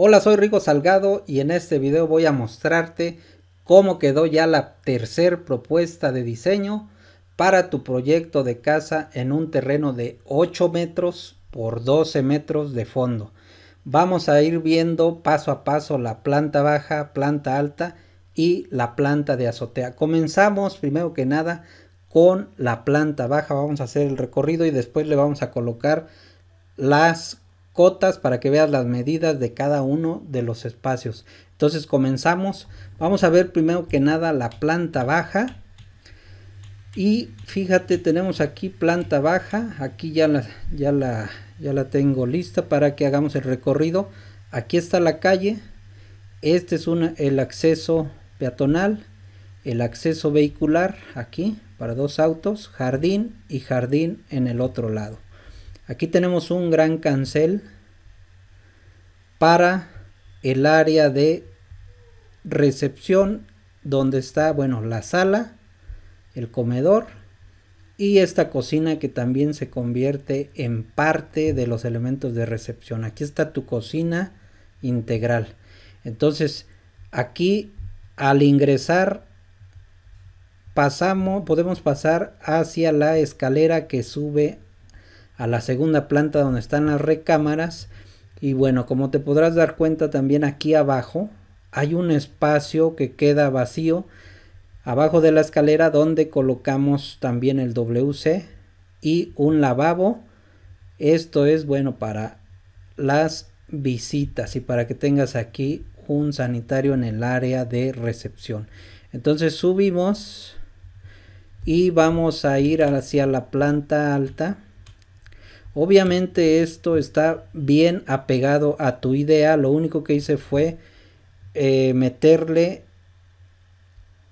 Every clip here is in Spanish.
Hola, soy Rigo Salgado y en este video voy a mostrarte cómo quedó ya la tercer propuesta de diseño para tu proyecto de casa en un terreno de 8 metros por 12 metros de fondo. Vamos a ir viendo paso a paso la planta baja, planta alta y la planta de azotea. Comenzamos primero que nada con la planta baja. Vamos a hacer el recorrido y después le vamos a colocar las para que veas las medidas de cada uno de los espacios. Entonces comenzamos. Vamos a ver primero que nada la planta baja. Y fíjate, tenemos aquí planta baja. Aquí ya la, ya ya la tengo lista para que hagamos el recorrido. Aquí está la calle. Este es el acceso peatonal. El acceso vehicular aquí para dos autos. Jardín y jardín en el otro lado. Aquí tenemos un gran cancel para el área de recepción donde está, bueno, la sala, el comedor y esta cocina que también se convierte en parte de los elementos de recepción. Aquí está tu cocina integral. Entonces, aquí al ingresar pasamos podemos pasar hacia la escalera que sube a la segunda planta donde están las recámaras. Y bueno, como te podrás dar cuenta también aquí abajo hay un espacio que queda vacío abajo de la escalera donde colocamos también el WC y un lavabo. Esto es bueno para las visitas y para que tengas aquí un sanitario en el área de recepción. Entonces subimos y vamos a ir hacia la planta alta Obviamente esto está bien apegado a tu idea, lo único que hice fue eh, meterle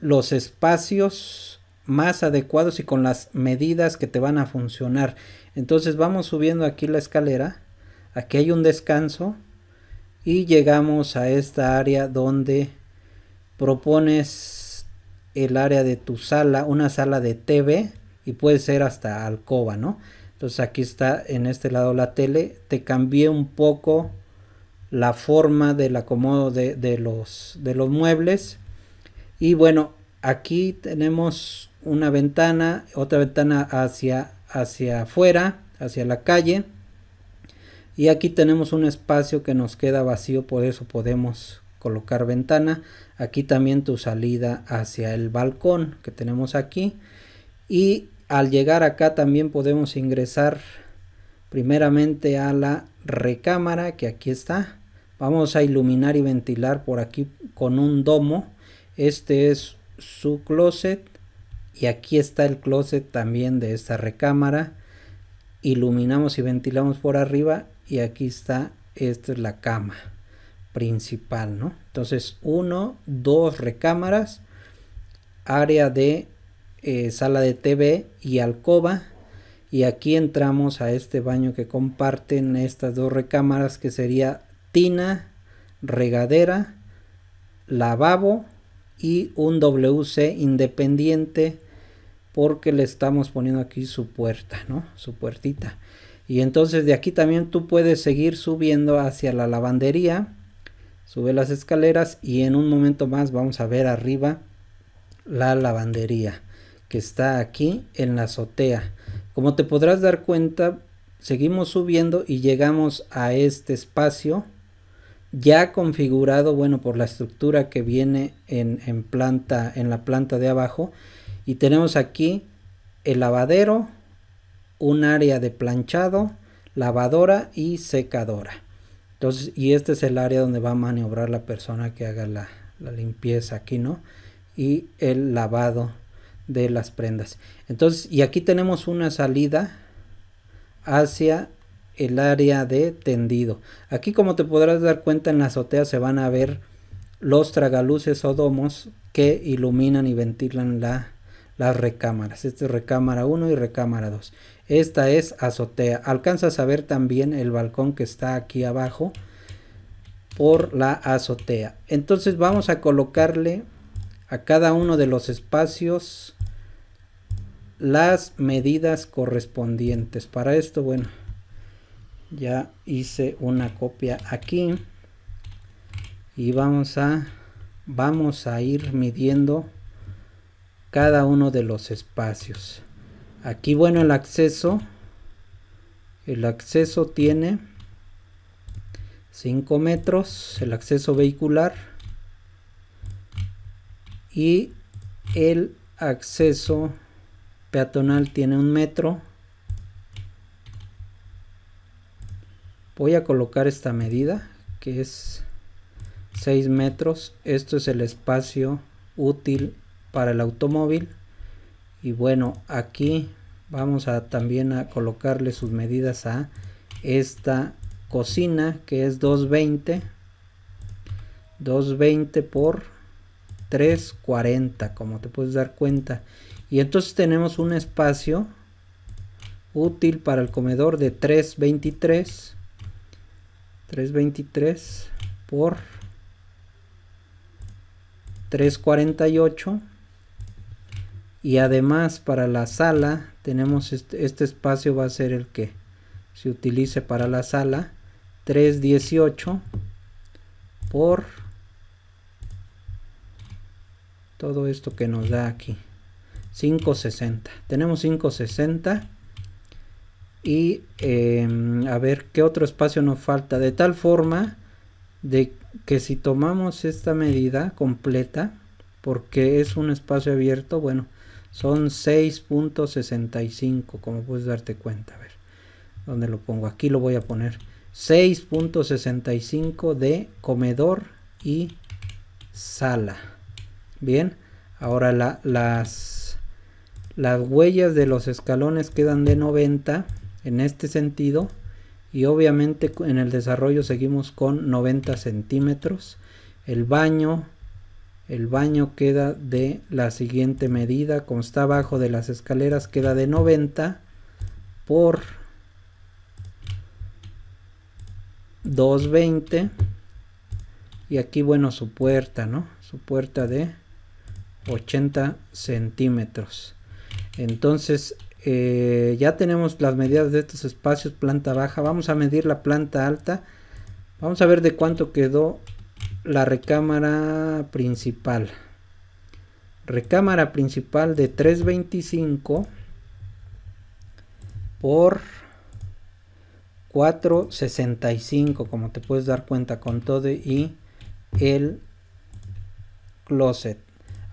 los espacios más adecuados y con las medidas que te van a funcionar. Entonces vamos subiendo aquí la escalera, aquí hay un descanso y llegamos a esta área donde propones el área de tu sala, una sala de TV y puede ser hasta alcoba, ¿no? Entonces aquí está en este lado la tele. Te cambié un poco la forma del acomodo de, de, los, de los muebles. Y bueno, aquí tenemos una ventana, otra ventana hacia, hacia afuera, hacia la calle. Y aquí tenemos un espacio que nos queda vacío, por eso podemos colocar ventana. Aquí también tu salida hacia el balcón que tenemos aquí. Y al llegar acá también podemos ingresar primeramente a la recámara que aquí está vamos a iluminar y ventilar por aquí con un domo este es su closet y aquí está el closet también de esta recámara iluminamos y ventilamos por arriba y aquí está esta es la cama principal no entonces uno dos recámaras área de eh, sala de TV y alcoba. Y aquí entramos a este baño que comparten estas dos recámaras que sería tina, regadera, lavabo y un WC independiente porque le estamos poniendo aquí su puerta, ¿no? Su puertita. Y entonces de aquí también tú puedes seguir subiendo hacia la lavandería. Sube las escaleras y en un momento más vamos a ver arriba la lavandería está aquí en la azotea. Como te podrás dar cuenta, seguimos subiendo y llegamos a este espacio ya configurado, bueno, por la estructura que viene en, planta, en la planta de abajo. Y tenemos aquí el lavadero, un área de planchado, lavadora y secadora. Entonces, y este es el área donde va a maniobrar la persona que haga la, la limpieza aquí, ¿no? Y el lavado de las prendas. Entonces, y aquí tenemos una salida hacia el área de tendido. Aquí como te podrás dar cuenta en la azotea se van a ver los tragaluces o domos que iluminan y ventilan la, las recámaras. este es recámara 1 y recámara 2. Esta es azotea. Alcanzas a ver también el balcón que está aquí abajo por la azotea. Entonces vamos a colocarle a cada uno de los espacios las medidas correspondientes. Para esto, bueno, ya hice una copia aquí y vamos a vamos a ir midiendo cada uno de los espacios. Aquí, bueno, el acceso el acceso tiene 5 metros, el acceso vehicular y el acceso peatonal tiene un metro. Voy a colocar esta medida que es 6 metros. Esto es el espacio útil para el automóvil. Y bueno, aquí vamos a también a colocarle sus medidas a esta cocina que es 220 220 por 340 como te puedes dar cuenta y entonces tenemos un espacio útil para el comedor de 323. 323 por 348 y además para la sala tenemos este, este, espacio va a ser el que se utilice para la sala 318 por todo esto que nos da aquí 560. Tenemos 560. Y em, a ver qué otro espacio nos falta. De tal forma de que si tomamos esta medida completa, porque es un espacio abierto, bueno, son 6.65, como puedes darte cuenta. A ver, ¿dónde lo pongo? Aquí lo voy a poner. 6.65 de comedor y sala. Bien, ahora las las huellas de los escalones quedan de 90 en este sentido y obviamente en el desarrollo seguimos con 90 centímetros. El baño, el baño queda de la siguiente medida, como está abajo de las escaleras queda de 90 por 220 y aquí bueno su puerta, ¿no? Su puerta de 80 centímetros. Entonces, eh, ya tenemos las medidas de estos espacios, planta baja. Vamos a medir la planta alta. Vamos a ver de cuánto quedó la recámara principal. Recámara principal de 325 por 465, como te puedes dar cuenta con todo y el closet.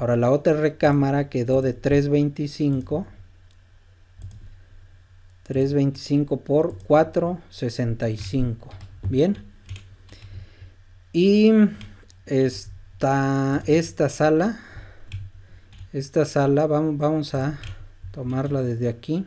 Ahora la otra recámara quedó de 325. 325 por 465. Bien. Y esta, esta sala, esta sala, vamos, vamos a tomarla desde aquí.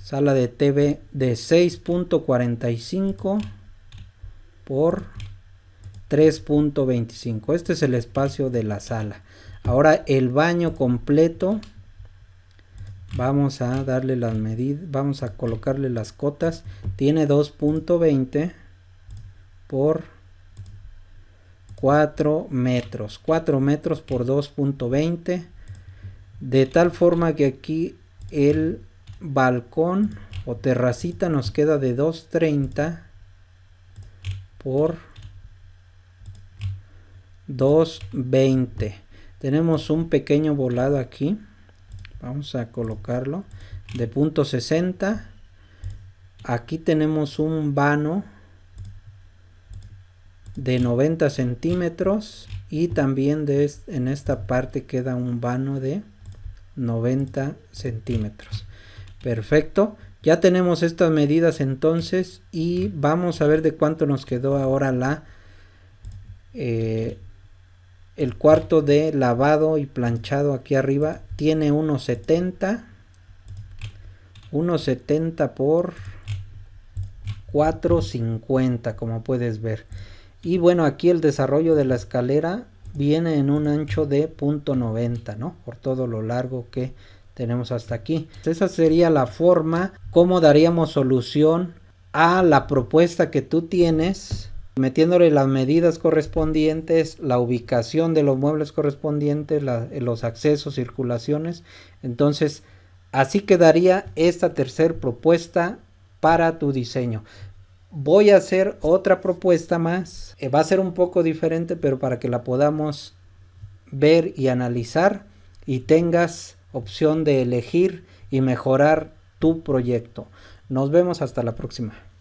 Sala de TV de 6.45 por 3.25. Este es el espacio de la sala. Ahora el baño completo. Vamos a darle las medidas, vamos a colocarle las cotas. Tiene 2.20 por 4 metros. 4 metros por 2.20. De tal forma que aquí el balcón o terracita nos queda de 2.30 por 220 tenemos un pequeño volado aquí vamos a colocarlo de punto 60 aquí tenemos un vano de 90 centímetros y también de en esta parte queda un vano de 90 centímetros perfecto ya tenemos estas medidas entonces y vamos a ver de cuánto nos quedó ahora la eh, el cuarto de lavado y planchado aquí arriba tiene 1,70. 1,70 por 4,50 como puedes ver. Y bueno, aquí el desarrollo de la escalera viene en un ancho de 0.90, ¿no? Por todo lo largo que tenemos hasta aquí. Esa sería la forma, como daríamos solución a la propuesta que tú tienes metiéndole las medidas correspondientes, la ubicación de los muebles correspondientes, eh, los accesos, circulaciones. Entonces, así quedaría esta tercera propuesta para tu diseño. Voy a hacer otra propuesta más. Eh, va a ser un poco diferente, pero para que la podamos ver y analizar y tengas opción de elegir y mejorar tu proyecto. Nos vemos hasta la próxima.